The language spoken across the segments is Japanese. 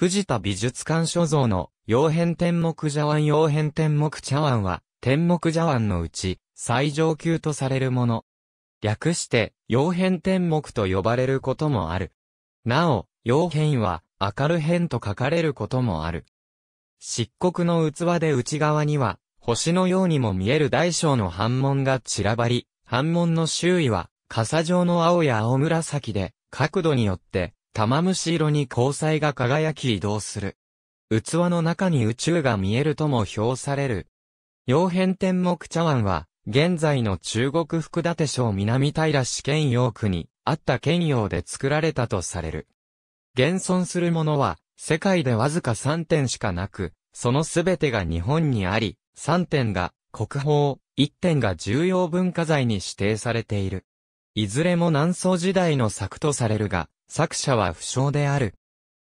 藤田美術館所蔵の、曜変天目茶碗曜変天目茶碗は、天目茶碗のうち、最上級とされるもの。略して、曜変天目と呼ばれることもある。なお、曜変は、明る変と書かれることもある。漆黒の器で内側には、星のようにも見える大小の反門が散らばり、反門の周囲は、傘状の青や青紫で、角度によって、玉虫色に光彩が輝き移動する。器の中に宇宙が見えるとも評される。洋変天目茶碗は、現在の中国福建省南平市県陽区にあった県陽で作られたとされる。現存するものは、世界でわずか3点しかなく、そのすべてが日本にあり、3点が国宝、1点が重要文化財に指定されている。いずれも南宋時代の作とされるが、作者は不詳である。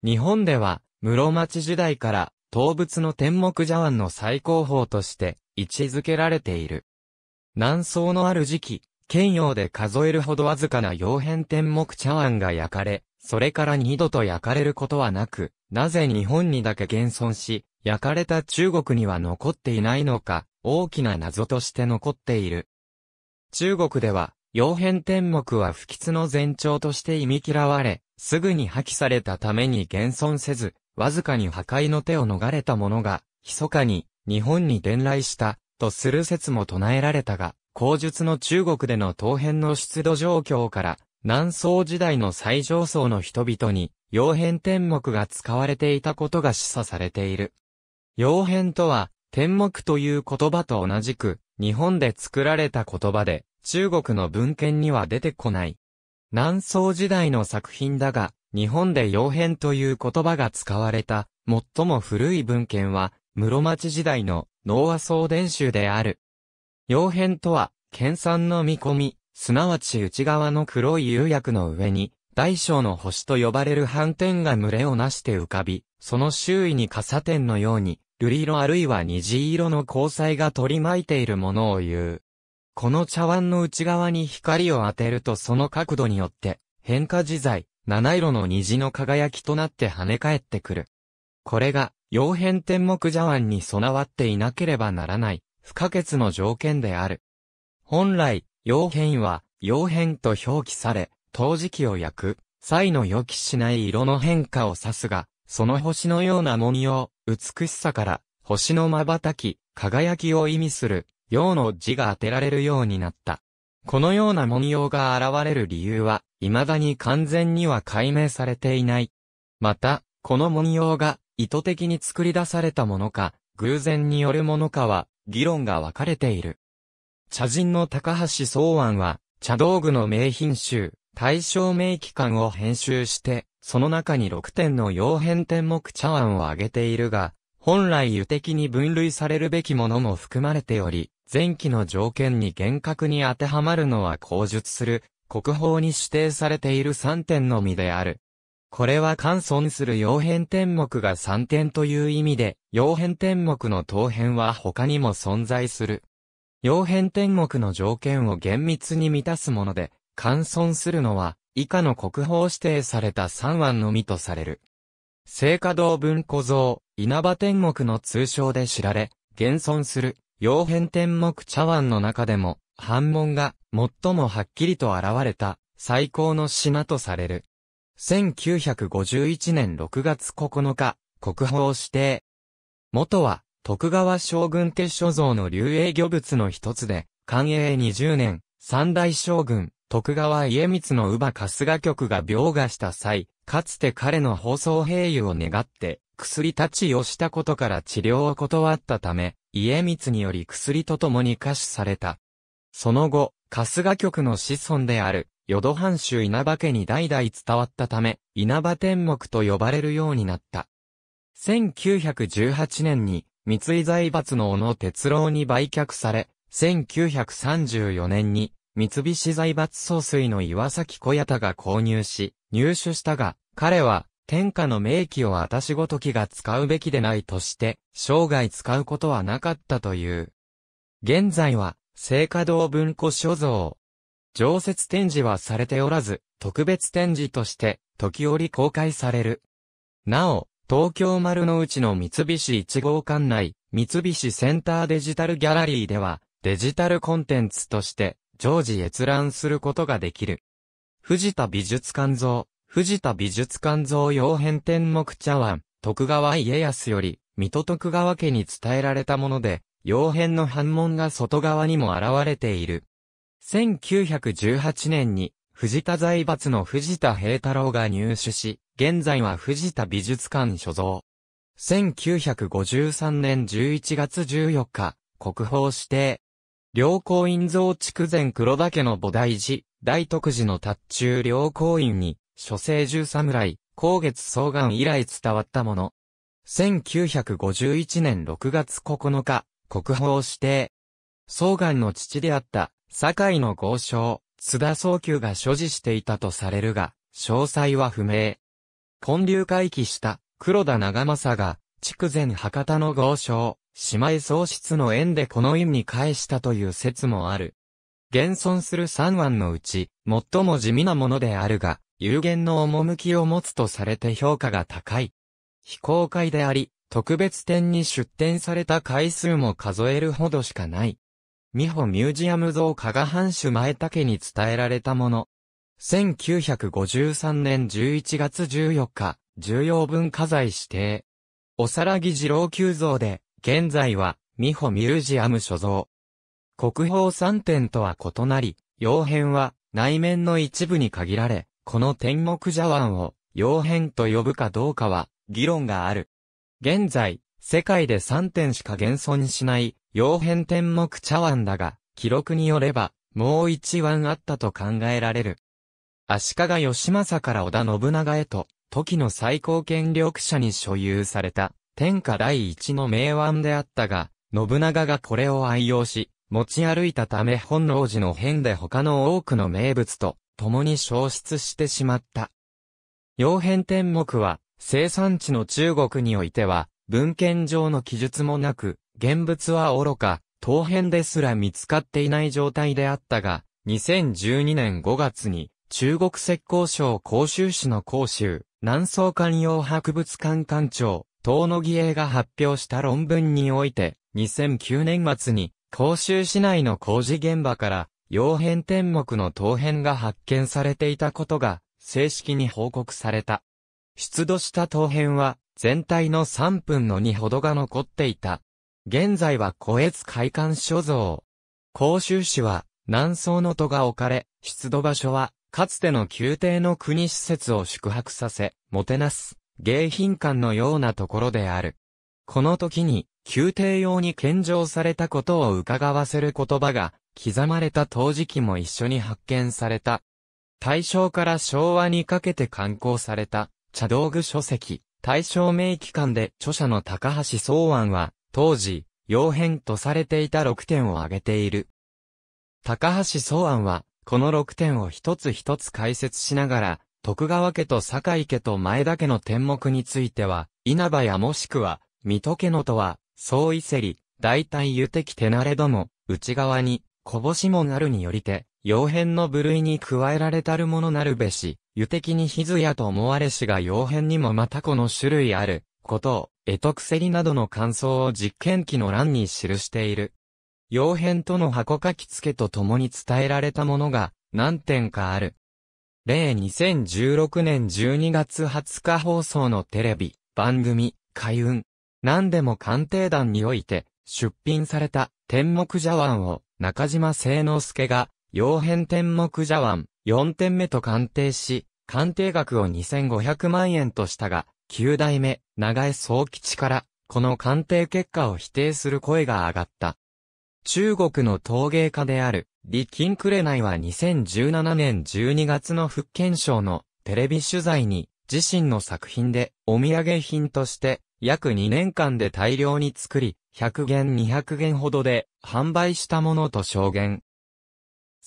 日本では、室町時代から、動物の天目茶碗の最高峰として、位置づけられている。南宋のある時期、県用で数えるほどわずかな洋変天目茶碗が焼かれ、それから二度と焼かれることはなく、なぜ日本にだけ現存し、焼かれた中国には残っていないのか、大きな謎として残っている。中国では、曜変天目は不吉の前兆として忌み嫌われ、すぐに破棄されたために現存せず、わずかに破壊の手を逃れた者が、密かに日本に伝来した、とする説も唱えられたが、口述の中国での当編の出土状況から、南宋時代の最上層の人々に、曜変天目が使われていたことが示唆されている。曜変とは、天目という言葉と同じく、日本で作られた言葉で、中国の文献には出てこない。南宋時代の作品だが、日本で洋変という言葉が使われた、最も古い文献は、室町時代の能和総伝集である。洋変とは、県産の見込み、すなわち内側の黒い釉薬の上に、大小の星と呼ばれる斑点が群れをなして浮かび、その周囲に傘点のように、瑠璃色あるいは虹色の光彩が取り巻いているものを言う。この茶碗の内側に光を当てるとその角度によって、変化自在、七色の虹の輝きとなって跳ね返ってくる。これが、曜変天目茶碗に備わっていなければならない、不可欠の条件である。本来、曜変は、曜変と表記され、陶磁器を焼く、際の予期しない色の変化を指すが、その星のような文様、美しさから、星の瞬き、輝きを意味する、陽の字が当てられるようになった。このような文様が現れる理由は、未だに完全には解明されていない。また、この文様が意図的に作り出されたものか、偶然によるものかは、議論が分かれている。茶人の高橋草案は、茶道具の名品集、大正名期館を編集して、その中に6点の洋変天目茶碗を挙げているが、本来油的に分類されるべきものも含まれており、前期の条件に厳格に当てはまるのは口述する、国宝に指定されている3点のみである。これは乾損する曜変天目が3点という意味で、曜変天目の当変は他にも存在する。曜変天目の条件を厳密に満たすもので、乾損するのは、以下の国宝指定された3案のみとされる。聖華堂文庫像、稲葉天目の通称で知られ、現存する洋変天目茶碗の中でも、反門が最もはっきりと現れた最高の品とされる。1951年6月9日、国宝指定。元は、徳川将軍家所蔵の流営魚物の一つで、寛永20年、三大将軍、徳川家光の乳母春日局が描画した際、かつて彼の放送兵癒を願って、薬立ちをしたことから治療を断ったため、家光により薬と共に歌手された。その後、春日局の子孫である、淀藩主稲葉家に代々伝わったため、稲葉天目と呼ばれるようになった。1918年に、三井財閥の小野哲郎に売却され、1934年に、三菱財閥総帥の岩崎小谷田が購入し、入手したが、彼は、天下の名器を私ごときが使うべきでないとして、生涯使うことはなかったという。現在は、聖華堂文庫所蔵。常設展示はされておらず、特別展示として、時折公開される。なお、東京丸の内の三菱1号館内、三菱センターデジタルギャラリーでは、デジタルコンテンツとして、常時閲覧することができる。藤田美術館像。藤田美術館造用編天目茶碗、徳川家康より、水戸徳川家に伝えられたもので、洋編の反問が外側にも現れている。1918年に、藤田財閥の藤田平太郎が入手し、現在は藤田美術館所蔵。1953年11月14日、国宝指定。良光院造筑前黒田家の菩提寺、大徳寺の達中良光院に、諸星獣侍、光月双願以来伝わったもの。1951年6月9日、国宝指定。双願の父であった、堺の豪商、津田宗久が所持していたとされるが、詳細は不明。混流回帰した黒田長政が、筑前博多の豪商、姉妹喪失の縁でこの院に返したという説もある。現存する三腕のうち、最も地味なものであるが、有限の趣を持つとされて評価が高い。非公開であり、特別展に出展された回数も数えるほどしかない。美穂ミュージアム像加賀藩主前竹に伝えられたもの。1953年11月14日、重要文化財指定。おさらぎ二郎旧像で、現在は、美穂ミュージアム所蔵。国宝3点とは異なり、洋編は、内面の一部に限られ、この天目茶碗を、洋変と呼ぶかどうかは、議論がある。現在、世界で3点しか現存しない、洋変天目茶碗だが、記録によれば、もう1碗あったと考えられる。足利義政から織田信長へと、時の最高権力者に所有された、天下第一の名腕であったが、信長がこれを愛用し、持ち歩いたため本能寺の変で他の多くの名物と共に消失してしまった。曜変天目は、生産地の中国においては、文献上の記述もなく、現物は愚か、当編ですら見つかっていない状態であったが、2012年5月に、中国浙江省広州市の広州、南宋官用博物館館長、東野義英が発表した論文において、2009年末に、広州市内の工事現場から、洋変天目の陶片が発見されていたことが正式に報告された。出土した陶片は全体の3分の2ほどが残っていた。現在は小越海館所蔵。甲州市は南宋の戸が置かれ、出土場所はかつての宮廷の国施設を宿泊させ、もてなす迎賓館のようなところである。この時に宮廷用に献上されたことを伺わせる言葉が刻まれた陶磁器も一緒に発見された。大正から昭和にかけて刊行された茶道具書籍、大正名機館で著者の高橋宗安は、当時、曜変とされていた6点を挙げている。高橋宗安は、この6点を一つ一つ解説しながら、徳川家と坂井家と前田家の天目については、稲葉やもしくは、水戸家のとは、総伊勢里、大体湯敵手なれども、内側に、こぼしもなるによりて、傭変の部類に加えられたるものなるべし、湯的にひずやと思われしが傭変にもまたこの種類ある、ことを、えとくせりなどの感想を実験記の欄に記している。傭変との箱書き付けと共に伝えられたものが、何点かある。例2016年12月20日放送のテレビ、番組、開運。何でも鑑定団において、出品された、天目茶碗を、中島聖之助が、曜変天目茶碗、4点目と鑑定し、鑑定額を2500万円としたが、9代目、長江総吉から、この鑑定結果を否定する声が上がった。中国の陶芸家である、李金内は2017年12月の福建省のテレビ取材に、自身の作品でお土産品として、約2年間で大量に作り、100元200元ほどで販売したものと証言。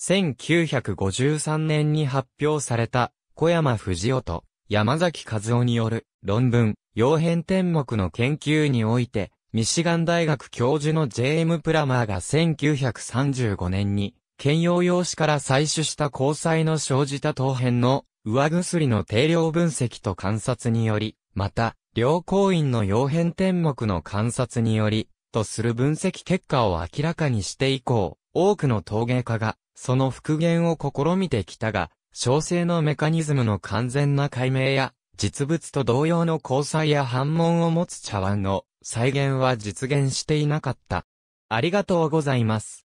1953年に発表された小山藤夫と山崎和夫による論文、曜変天目の研究において、ミシガン大学教授の J.M. プラマーが1935年に、兼用用紙から採取した交際の生じた当編の上薬の定量分析と観察により、また、両行員の曜変天目の観察により、とする分析結果を明らかにして以降、多くの陶芸家が、その復元を試みてきたが、焼成のメカニズムの完全な解明や、実物と同様の交際や反問を持つ茶碗の再現は実現していなかった。ありがとうございます。